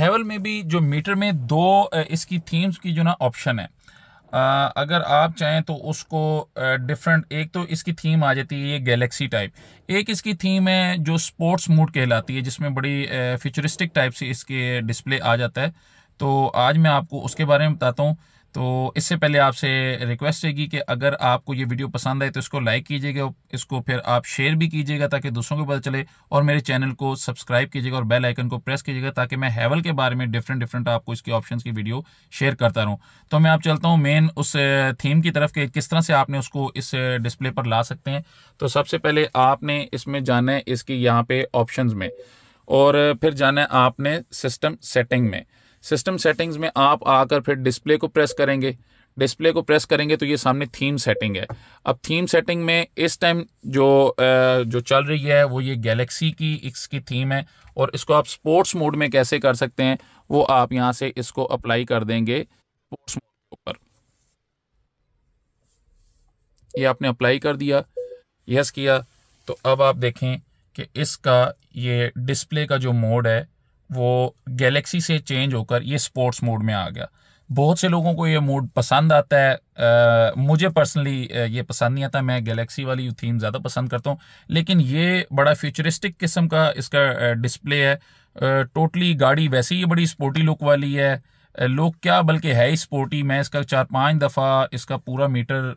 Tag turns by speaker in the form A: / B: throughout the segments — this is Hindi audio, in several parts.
A: हेवल में भी जो मीटर में दो इसकी थीम्स की जो ना ऑप्शन है आ, अगर आप चाहें तो उसको डिफरेंट एक तो इसकी थीम आ जाती है ये गैलेक्सी टाइप एक इसकी थीम है जो स्पोर्ट्स मूड कहलाती है जिसमें बड़ी फ्यूचरिस्टिक टाइप से इसके डिस्प्ले आ जाता है तो आज मैं आपको उसके बारे में बताता हूँ तो इससे पहले आपसे रिक्वेस्ट रहेगी कि अगर आपको ये वीडियो पसंद आए तो इसको लाइक कीजिएगा इसको फिर आप शेयर भी कीजिएगा ताकि दूसरों को पता चले और मेरे चैनल को सब्सक्राइब कीजिएगा और बेल आइकन को प्रेस कीजिएगा ताकि मैं हैवल के बारे में डिफरेंट डिफरेंट आपको इसके ऑप्शन की वीडियो शेयर करता रहूँ तो मैं आप चलता हूँ मेन उस थीम की तरफ के किस तरह से आपने उसको इस डिस्प्ले पर ला सकते हैं तो सबसे पहले आपने इसमें जाना है इसकी यहाँ पे ऑप्शन में और फिर जाना है आपने सिस्टम सेटिंग में सिस्टम सेटिंग्स में आप आकर फिर डिस्प्ले को प्रेस करेंगे डिस्प्ले को प्रेस करेंगे तो ये सामने थीम सेटिंग है अब थीम सेटिंग में इस टाइम जो जो चल रही है वो ये गैलेक्सी की इसकी थीम है और इसको आप स्पोर्ट्स मोड में कैसे कर सकते हैं वो आप यहाँ से इसको अप्लाई कर देंगे स्पोर्ट्स मोड के ऊपर ये आपने अप्लाई कर दिया यस किया तो अब आप देखें कि इसका ये डिस्प्ले का जो मोड है वो गैलेक्सी से चेंज होकर ये स्पोर्ट्स मोड में आ गया बहुत से लोगों को ये मोड पसंद आता है आ, मुझे पर्सनली ये पसंद नहीं आता मैं गैलेक्सी वाली थीम ज़्यादा पसंद करता हूँ लेकिन ये बड़ा फ्यूचरिस्टिक किस्म का इसका डिस्प्ले है टोटली गाड़ी वैसे ही बड़ी स्पोर्टी लुक वाली है लोग क्या बल्कि है ही स्पोर्टी मैं इसका चार पांच दफ़ा इसका पूरा मीटर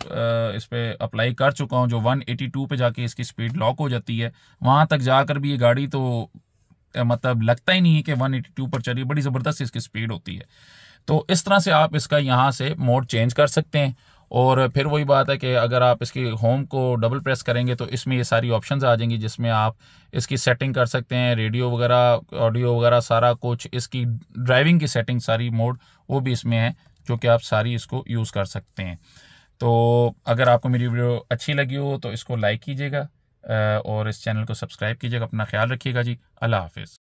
A: इस पर अप्लाई कर चुका हूँ जो 182 पे जाके इसकी स्पीड लॉक हो जाती है वहाँ तक जाकर भी ये गाड़ी तो मतलब लगता ही नहीं है कि टू पर चल रही बड़ी ज़बरदस्त इसकी स्पीड होती है तो इस तरह से आप इसका यहाँ से मोड चेंज कर सकते हैं और फिर वही बात है कि अगर आप इसकी होम को डबल प्रेस करेंगे तो इसमें ये सारी ऑप्शन आ जाएंगी जिसमें आप इसकी सेटिंग कर सकते हैं रेडियो वगैरह ऑडियो वगैरह सारा कुछ इसकी ड्राइविंग की सेटिंग सारी मोड वो भी इसमें है जो कि आप सारी इसको यूज़ कर सकते हैं तो अगर आपको मेरी वीडियो अच्छी लगी हो तो इसको लाइक कीजिएगा और इस चैनल को सब्सक्राइब कीजिएगा अपना ख्याल रखिएगा जी अल्लाह हाफिज़